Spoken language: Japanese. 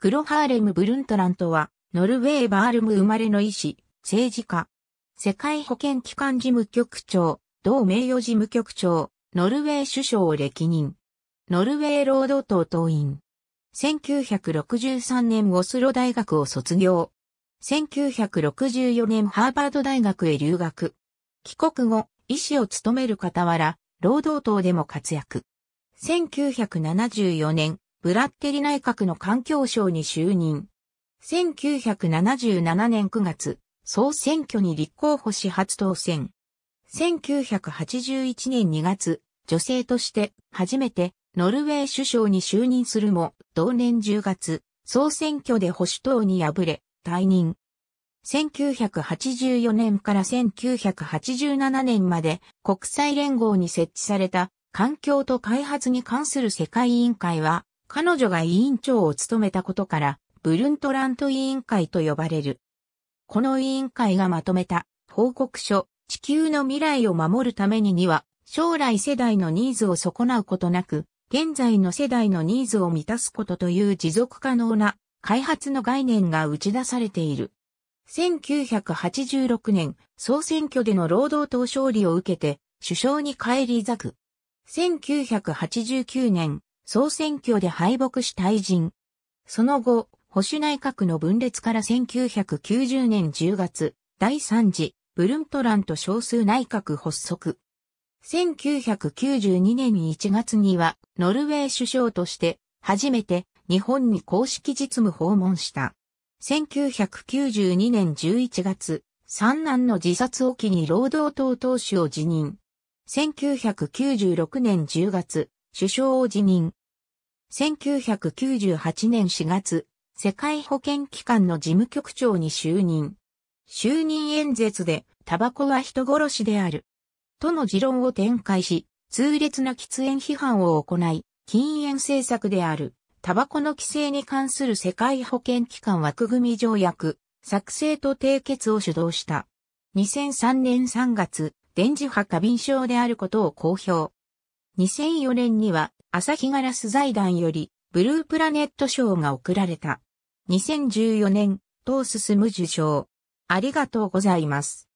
クロハーレム・ブルントラントは、ノルウェー・バールム生まれの医師、政治家、世界保健機関事務局長、同名誉事務局長、ノルウェー首相を歴任。ノルウェー労働党党員。1963年オスロ大学を卒業。1964年ハーバード大学へ留学。帰国後、医師を務める傍ら、労働党でも活躍。1974年、ブラッテリ内閣の環境省に就任。1977年9月、総選挙に立候補し初当選。1981年2月、女性として初めてノルウェー首相に就任するも、同年10月、総選挙で保守党に敗れ、退任。1984年から1987年まで国際連合に設置された環境と開発に関する世界委員会は彼女が委員長を務めたことから、ブルントラント委員会と呼ばれる。この委員会がまとめた報告書、地球の未来を守るためにには、将来世代のニーズを損なうことなく、現在の世代のニーズを満たすことという持続可能な開発の概念が打ち出されている。1986年、総選挙での労働党勝利を受けて、首相に返り咲く。1989年、総選挙で敗北し退陣。その後、保守内閣の分裂から1990年10月、第3次、ブルントラント少数内閣発足。1992年1月には、ノルウェー首相として、初めて日本に公式実務訪問した。1992年11月、三男の自殺を機に労働党党首を辞任。1996年10月、首相を辞任。1998年4月、世界保健機関の事務局長に就任。就任演説で、タバコは人殺しである。との持論を展開し、痛烈な喫煙批判を行い、禁煙政策である、タバコの規制に関する世界保健機関枠組条約、作成と締結を主導した。2003年3月、電磁波過敏症であることを公表。2004年には、朝日ガラス財団より、ブループラネット賞が贈られた。2014年、ト進む受賞。ありがとうございます。